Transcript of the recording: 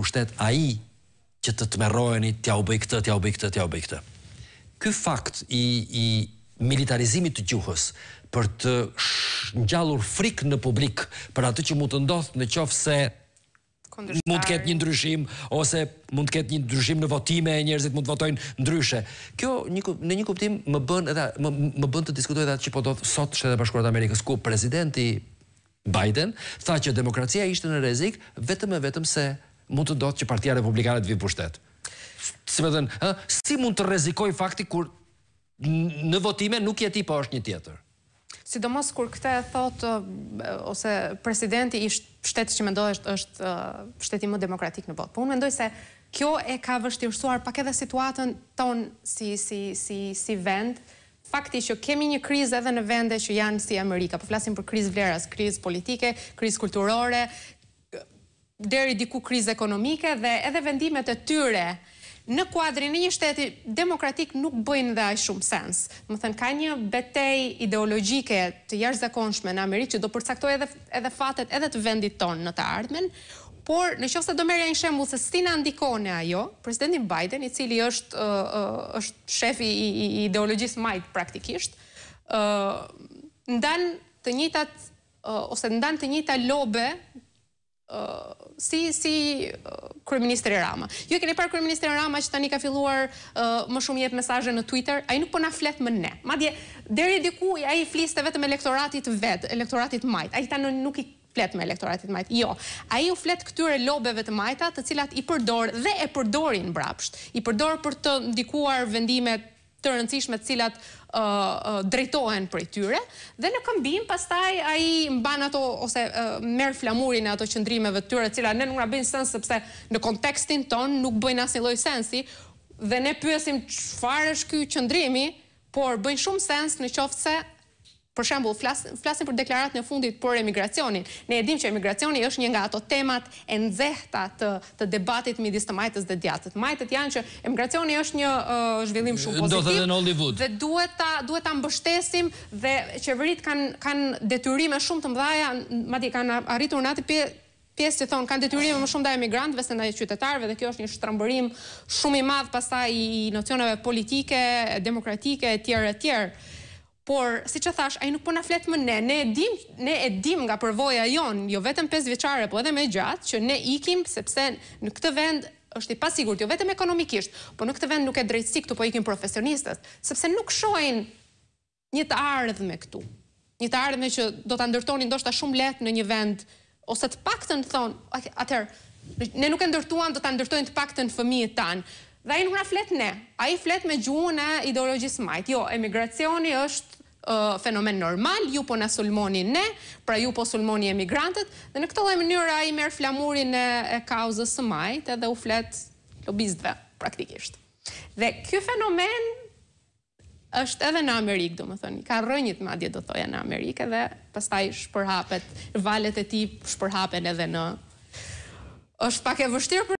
pushtet i që të të merojeni, tja u bëj këtë, tja u bëj këtë, tja u bëj këtë. Ky fakt i, i militarizimit të gjuhës për të njallur frik në publik për atë që mu të ndodhë në qofë se mund të ketë një ndryshim ose mund të ketë një ndryshim në votime e njerëzit mund të votojnë ndryshe. Kjo një, në një kuptim më bën edhe më, më bën të diskutoj edhe atë që po do sot Shtetet e Bashkuara të Amerikës ku presidenti Biden tha që demokracia ishte në rrezik vetëm e vetëm se mund të dohtë që partia republikanet vi pushtet. Si, dhen, ha, si mund të rezikoj fakti kur në votime nuk jeti pa po është një tjetër? Sidomos kur këta e thot, ose presidenti i shtetë që mendoj është, është shteti më demokratik në botë. Po unë mendoj se kjo e ka vështirësuar pak edhe situatën tonë si, si, si, si vend, fakti që kemi një krizë edhe në vende që janë si Amerika, po flasim për krizë vleras, krizë politike, krizë kulturore, deri diku krizë ekonomike dhe edhe vendimet e tyre në kuadrin e një shteti demokratik nuk bëjnë dhe ajë shumë sens. Më thënë, ka një betej ideologjike të jashtëzakonshme në Amerikë që do përcaktoj edhe, edhe fatet edhe të vendit tonë në të ardhmen, por në qofë se do merja një shembu se si në ndikone ajo, presidentin Biden, i cili është, është shefi i, ideologjisë majtë praktikisht, uh, ndan të njëtat ose ndan të njëta lobe Uh, si si uh, kryeministri Rama. Ju e keni parë kryeministrin Rama që tani ka filluar uh, më shumë jep mesazhe në Twitter, ai nuk po na flet më ne. Madje deri diku ai fliste vetëm elektoratit të vet, elektoratit majt. Ai tani nuk i flet me elektoratit majt. Jo, ai u flet këtyre lobeve të majta, të cilat i përdor dhe e përdorin mbrapsht. I përdor për të ndikuar vendimet të rëndësishme të cilat drejtohen për i tyre, dhe në këmbim, pastaj, a i mban ato, ose merë flamurin e ato qëndrimeve të tyre, cila ne nuk nga bëjnë sens, sepse në kontekstin ton nuk bëjnë asin loj sensi, dhe ne pyesim qëfar është kjo qëndrimi, por bëjnë shumë sens në qoftë se për shembull flasim flasim për deklaratën e fundit për emigracionin. Ne e dim që emigracioni është një nga ato temat e nxehta të të debatit midis të majtës dhe djatës. Majtët janë që emigracioni është një uh, zhvillim shumë pozitiv. Do të thënë Hollywood. Dhe duhet ta duhet ta mbështesim dhe qeverit kanë kanë detyrime shumë të mëdha, madje kanë arritur në atë pjesë që thonë kanë detyrime më shumë ndaj emigrantëve se ndaj qytetarëve dhe kjo është një shtrëmbërim shumë i madh pastaj i nocioneve politike, demokratike e e por si që thash, ai nuk po na flet më ne, ne e dim, ne e dim nga përvoja jon, jo vetëm 5 vjeçare, po edhe më gjatë, që ne ikim sepse në këtë vend është i pasigurt, jo vetëm ekonomikisht, po në këtë vend nuk e drejtësi këtu po ikin profesionistët, sepse nuk shohin një të ardhme këtu. Një të ardhme që do ta ndërtonin ndoshta shumë lehtë në një vend ose të paktën thon, atëherë ne nuk e ndërtuam do ta ndërtojnë të paktën fëmijët tan. Dhe ai nuk na flet ne. Ai flet me gjuhën e ideologjisë majtë, Jo, emigracioni është fenomen normal, ju po në sulmoni ne, pra ju po sulmoni emigrantët, dhe në këto dhe mënyra i merë flamurin e kauzës së majt, edhe u fletë lobizdve, praktikisht. Dhe kjo fenomen është edhe në Amerikë, du më thënë, ka rënjit ma dje do thoja në Amerikë, edhe pastaj shpërhapet, valet e ti shpërhapen edhe në është pak e vështirë,